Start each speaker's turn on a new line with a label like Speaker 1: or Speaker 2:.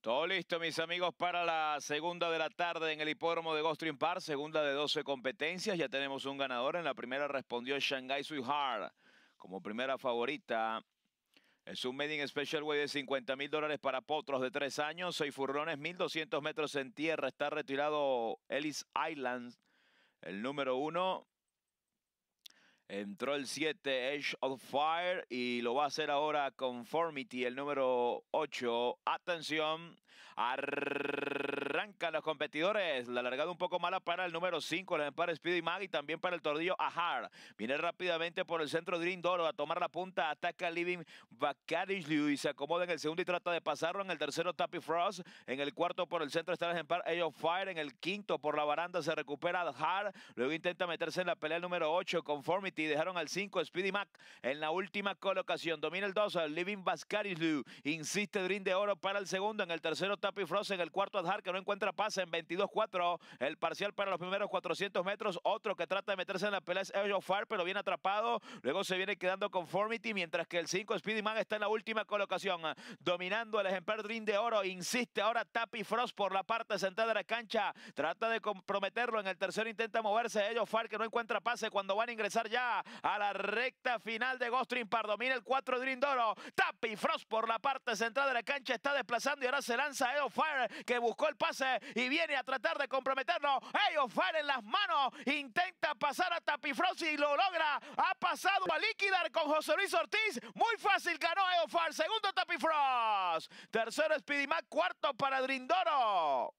Speaker 1: Todo listo, mis amigos, para la segunda de la tarde en el hipódromo de Rim Park, segunda de 12 competencias. Ya tenemos un ganador. En la primera respondió Shanghai Sweetheart como primera favorita. Es un in Special Way de 50 mil dólares para potros de tres años, Soy furrones, 1200 metros en tierra. Está retirado Ellis Island, el número uno. Entró el 7 Edge of Fire y lo va a hacer ahora Conformity, el número 8. Atención, arrancan los competidores. La largada un poco mala para el número 5, el Empire Speedy Mag y también para el tordillo Ahar. Viene rápidamente por el centro Dream Doro a tomar la punta. Ataca Living Liu y se acomoda en el segundo y trata de pasarlo. En el tercero Tappy Frost. En el cuarto por el centro está el Empire Edge of Fire. En el quinto por la baranda se recupera Ahar. Luego intenta meterse en la pelea el número 8, Conformity y Dejaron al 5 Speedy Mac en la última colocación. Domina el 2 Living Vascarislu. Insiste Dream de Oro para el segundo. En el tercero Tapi Frost. En el cuarto Adhar que no encuentra pase en 22-4. El parcial para los primeros 400 metros. Otro que trata de meterse en la pelea es Far, pero viene atrapado. Luego se viene quedando Conformity. Mientras que el 5 Speedy Mac está en la última colocación. Dominando el ejemplar Dream de Oro. Insiste ahora Tapi Frost por la parte central de la cancha. Trata de comprometerlo. En el tercero intenta moverse. Ellos Far que no encuentra pase cuando van a ingresar ya a la recta final de Gostrin dominar el 4 de Tapi Frost por la parte central de la cancha está desplazando y ahora se lanza a Fire que buscó el pase y viene a tratar de comprometerlo. Eofar en las manos intenta pasar a Tapi Frost y lo logra. Ha pasado a liquidar con José Luis Ortiz. Muy fácil ganó Eofire. Segundo Tapi Frost. Tercero Speedy Mac. Cuarto para Drindoro.